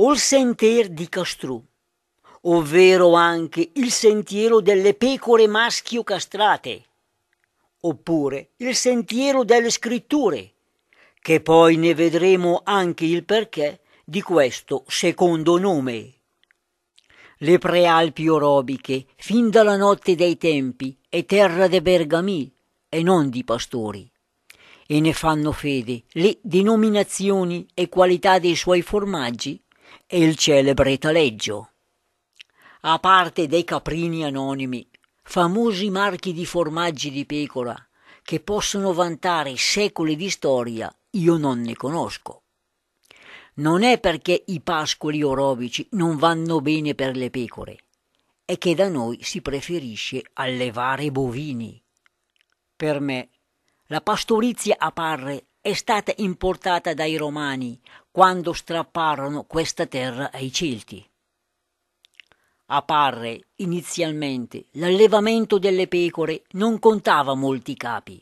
o il sentier di Castrù, ovvero anche il sentiero delle pecore maschio castrate, oppure il sentiero delle scritture, che poi ne vedremo anche il perché di questo secondo nome. Le prealpi orobiche, fin dalla notte dei tempi, è terra de Bergami e non di pastori e ne fanno fede le denominazioni e qualità dei suoi formaggi e il celebre taleggio. A parte dei caprini anonimi, famosi marchi di formaggi di pecora che possono vantare secoli di storia, io non ne conosco. Non è perché i pascoli orobici non vanno bene per le pecore, è che da noi si preferisce allevare bovini. Per me, la pastorizia a parre è stata importata dai romani quando strapparono questa terra ai Celti. A inizialmente, l'allevamento delle pecore non contava molti capi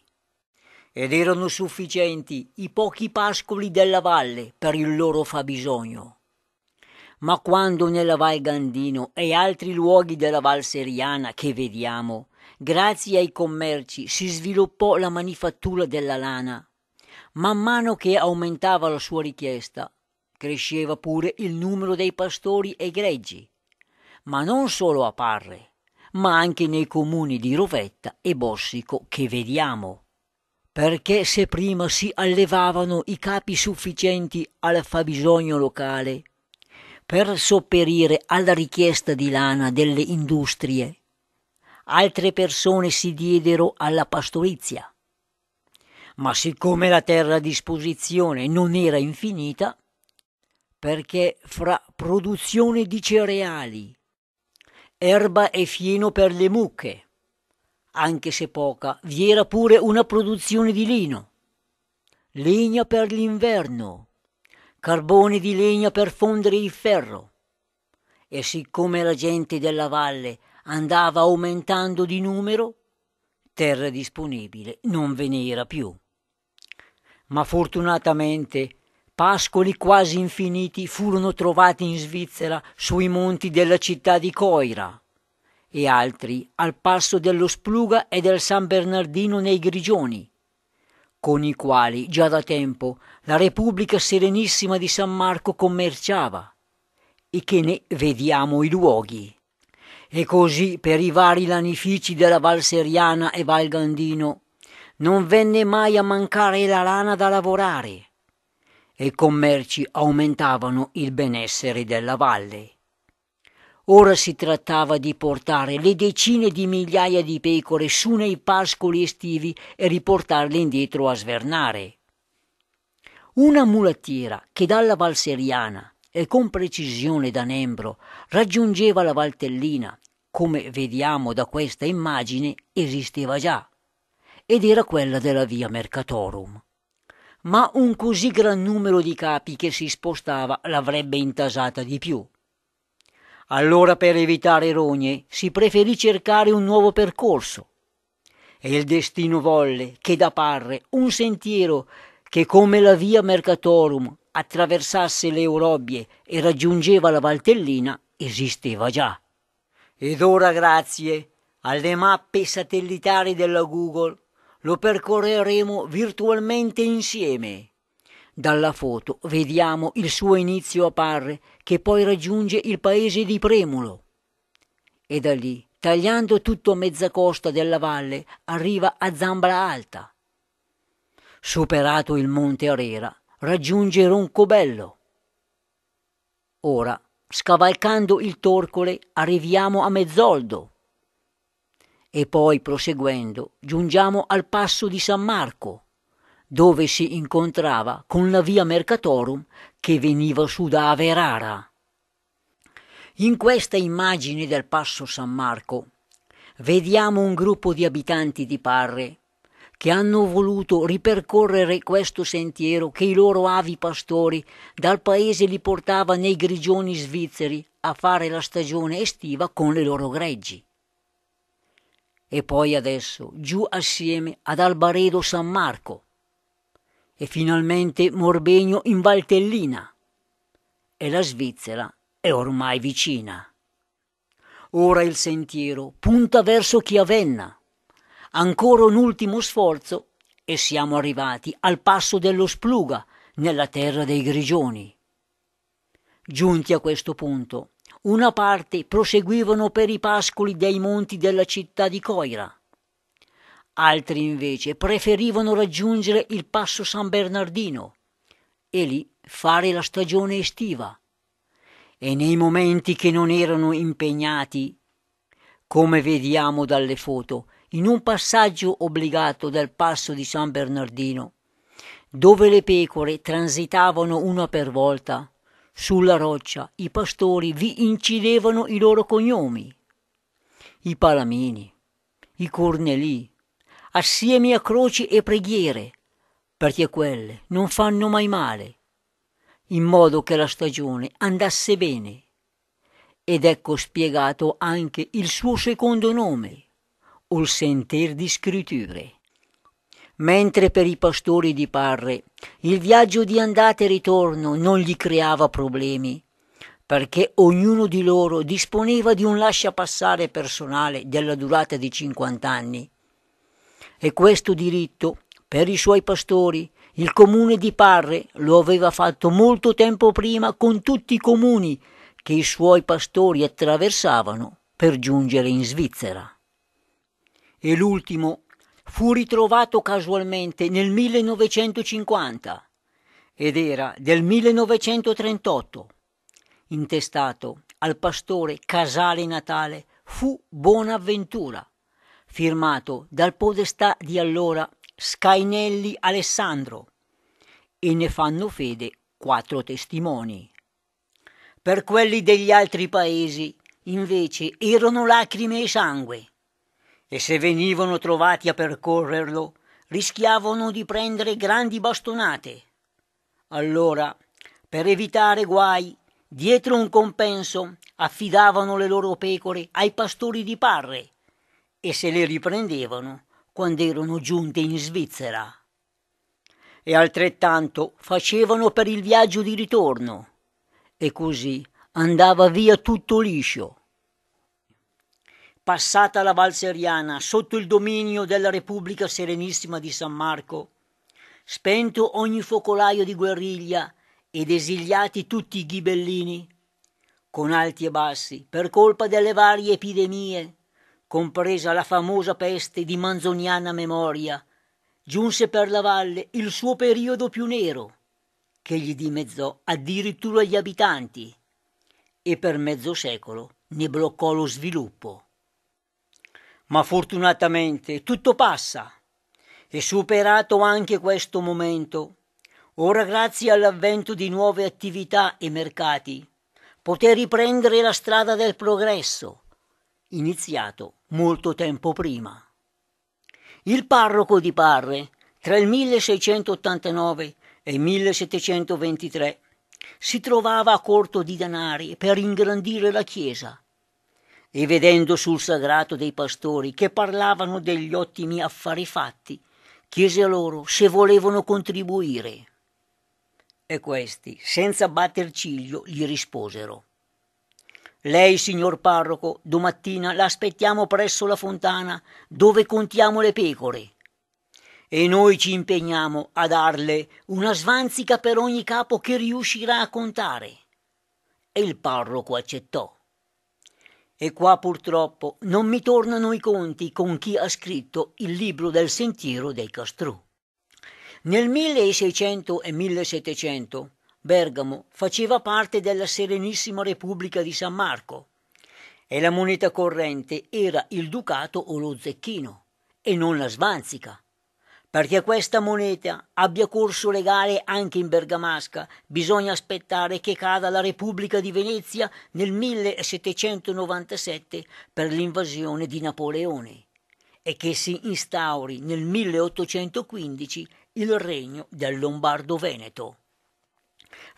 ed erano sufficienti i pochi pascoli della valle per il loro fabbisogno. Ma quando nella Val Gandino e altri luoghi della Val Seriana che vediamo, grazie ai commerci si sviluppò la manifattura della lana, Man mano che aumentava la sua richiesta, cresceva pure il numero dei pastori e greggi, ma non solo a Parre, ma anche nei comuni di Rovetta e Bossico che vediamo. Perché se prima si allevavano i capi sufficienti al fabbisogno locale, per sopperire alla richiesta di lana delle industrie, altre persone si diedero alla pastorizia ma siccome la terra a disposizione non era infinita, perché fra produzione di cereali, erba e fieno per le mucche, anche se poca, vi era pure una produzione di lino, legna per l'inverno, carbone di legna per fondere il ferro. E siccome la gente della valle andava aumentando di numero, terra disponibile non ve ne era più ma fortunatamente pascoli quasi infiniti furono trovati in Svizzera sui monti della città di Coira e altri al passo dello Spluga e del San Bernardino nei Grigioni, con i quali già da tempo la Repubblica Serenissima di San Marco commerciava e che ne vediamo i luoghi. E così per i vari lanifici della Val Seriana e Val Gandino non venne mai a mancare la lana da lavorare e i commerci aumentavano il benessere della valle. Ora si trattava di portare le decine di migliaia di pecore su nei pascoli estivi e riportarle indietro a svernare. Una mulattiera che dalla Valseriana e con precisione da Nembro raggiungeva la Valtellina, come vediamo da questa immagine, esisteva già ed era quella della via Mercatorum. Ma un così gran numero di capi che si spostava l'avrebbe intasata di più. Allora per evitare rogne si preferì cercare un nuovo percorso. E il destino volle che da Parre un sentiero che come la via Mercatorum attraversasse le Eurobbie e raggiungeva la Valtellina esisteva già. Ed ora grazie alle mappe satellitari della Google lo percorreremo virtualmente insieme. Dalla foto vediamo il suo inizio a Parre, che poi raggiunge il paese di Premulo. E da lì, tagliando tutto a mezza costa della valle, arriva a Zambra Alta. Superato il monte Arera, raggiunge Roncobello. Ora, scavalcando il Torcole, arriviamo a Mezzoldo e poi proseguendo giungiamo al passo di San Marco, dove si incontrava con la via Mercatorum che veniva su da Averara. In questa immagine del passo San Marco vediamo un gruppo di abitanti di Parre che hanno voluto ripercorrere questo sentiero che i loro avi pastori dal paese li portava nei grigioni svizzeri a fare la stagione estiva con le loro greggi e poi adesso giù assieme ad Albaredo San Marco e finalmente Morbegno in Valtellina e la Svizzera è ormai vicina. Ora il sentiero punta verso Chiavenna. Ancora un ultimo sforzo e siamo arrivati al passo dello Spluga, nella terra dei Grigioni. Giunti a questo punto, una parte proseguivano per i pascoli dei monti della città di Coira. Altri invece preferivano raggiungere il passo San Bernardino e lì fare la stagione estiva. E nei momenti che non erano impegnati, come vediamo dalle foto, in un passaggio obbligato del passo di San Bernardino, dove le pecore transitavano una per volta, sulla roccia i pastori vi incidevano i loro cognomi, i Palamini, i Cornelì, assieme a croci e preghiere, perché quelle non fanno mai male, in modo che la stagione andasse bene. Ed ecco spiegato anche il suo secondo nome, o sentir di scritture mentre per i pastori di Parre il viaggio di andata e ritorno non gli creava problemi, perché ognuno di loro disponeva di un lasciapassare personale della durata di 50 anni. E questo diritto, per i suoi pastori, il comune di Parre lo aveva fatto molto tempo prima con tutti i comuni che i suoi pastori attraversavano per giungere in Svizzera. E l'ultimo fu ritrovato casualmente nel 1950 ed era del 1938, intestato al pastore Casale Natale Fu Bonaventura, firmato dal podestà di allora Scainelli Alessandro, e ne fanno fede quattro testimoni. Per quelli degli altri paesi, invece, erano lacrime e sangue e se venivano trovati a percorrerlo rischiavano di prendere grandi bastonate. Allora, per evitare guai, dietro un compenso affidavano le loro pecore ai pastori di parre e se le riprendevano quando erano giunte in Svizzera. E altrettanto facevano per il viaggio di ritorno. E così andava via tutto liscio passata la Val Seriana sotto il dominio della Repubblica Serenissima di San Marco, spento ogni focolaio di guerriglia ed esiliati tutti i ghibellini, con alti e bassi, per colpa delle varie epidemie, compresa la famosa peste di manzoniana memoria, giunse per la valle il suo periodo più nero, che gli dimezzò addirittura gli abitanti e per mezzo secolo ne bloccò lo sviluppo ma fortunatamente tutto passa. E superato anche questo momento, ora grazie all'avvento di nuove attività e mercati, poté riprendere la strada del progresso, iniziato molto tempo prima. Il parroco di Parre, tra il 1689 e il 1723, si trovava a corto di denari per ingrandire la chiesa e vedendo sul sagrato dei pastori che parlavano degli ottimi affari fatti, chiese a loro se volevano contribuire. E questi, senza batter ciglio, gli risposero. Lei, signor parroco, domattina l'aspettiamo presso la fontana dove contiamo le pecore. E noi ci impegniamo a darle una svanzica per ogni capo che riuscirà a contare. E il parroco accettò. E qua purtroppo non mi tornano i conti con chi ha scritto il libro del sentiero dei Castrò. Nel 1600 e 1700 Bergamo faceva parte della Serenissima Repubblica di San Marco e la moneta corrente era il ducato o lo zecchino e non la svanzica. Perché questa moneta abbia corso legale anche in Bergamasca, bisogna aspettare che cada la Repubblica di Venezia nel 1797 per l'invasione di Napoleone e che si instauri nel 1815 il regno del Lombardo-Veneto.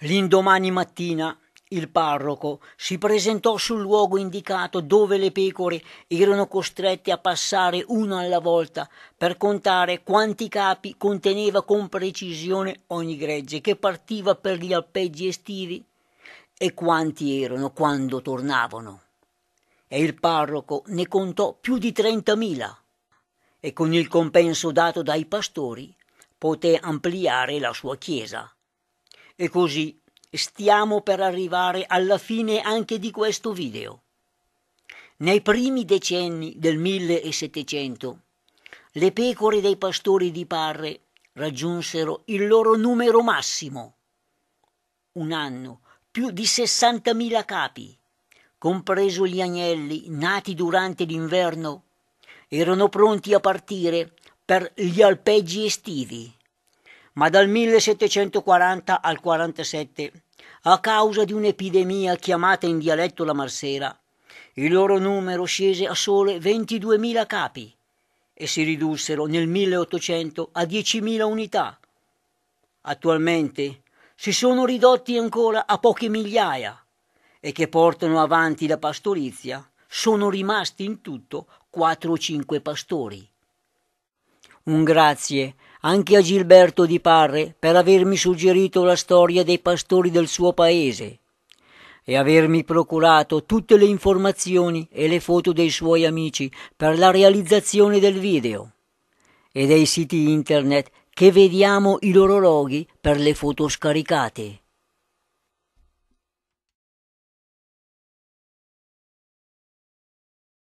L'indomani mattina il parroco si presentò sul luogo indicato dove le pecore erano costrette a passare una alla volta per contare quanti capi conteneva con precisione ogni gregge che partiva per gli alpeggi estivi e quanti erano quando tornavano. E il parroco ne contò più di trentamila e con il compenso dato dai pastori poté ampliare la sua chiesa. E così stiamo per arrivare alla fine anche di questo video. Nei primi decenni del 1700 le pecore dei pastori di Parre raggiunsero il loro numero massimo. Un anno più di 60.000 capi, compreso gli agnelli nati durante l'inverno, erano pronti a partire per gli alpeggi estivi ma dal 1740 al 47 a causa di un'epidemia chiamata in dialetto la Marsera. Il loro numero scese a sole 22.000 capi e si ridussero nel 1800 a 10.000 unità. Attualmente si sono ridotti ancora a poche migliaia e che portano avanti la pastorizia sono rimasti in tutto 4 o 5 pastori. Un grazie anche a Gilberto di Parre per avermi suggerito la storia dei pastori del suo paese e avermi procurato tutte le informazioni e le foto dei suoi amici per la realizzazione del video e dei siti internet che vediamo i loro loghi per le foto scaricate.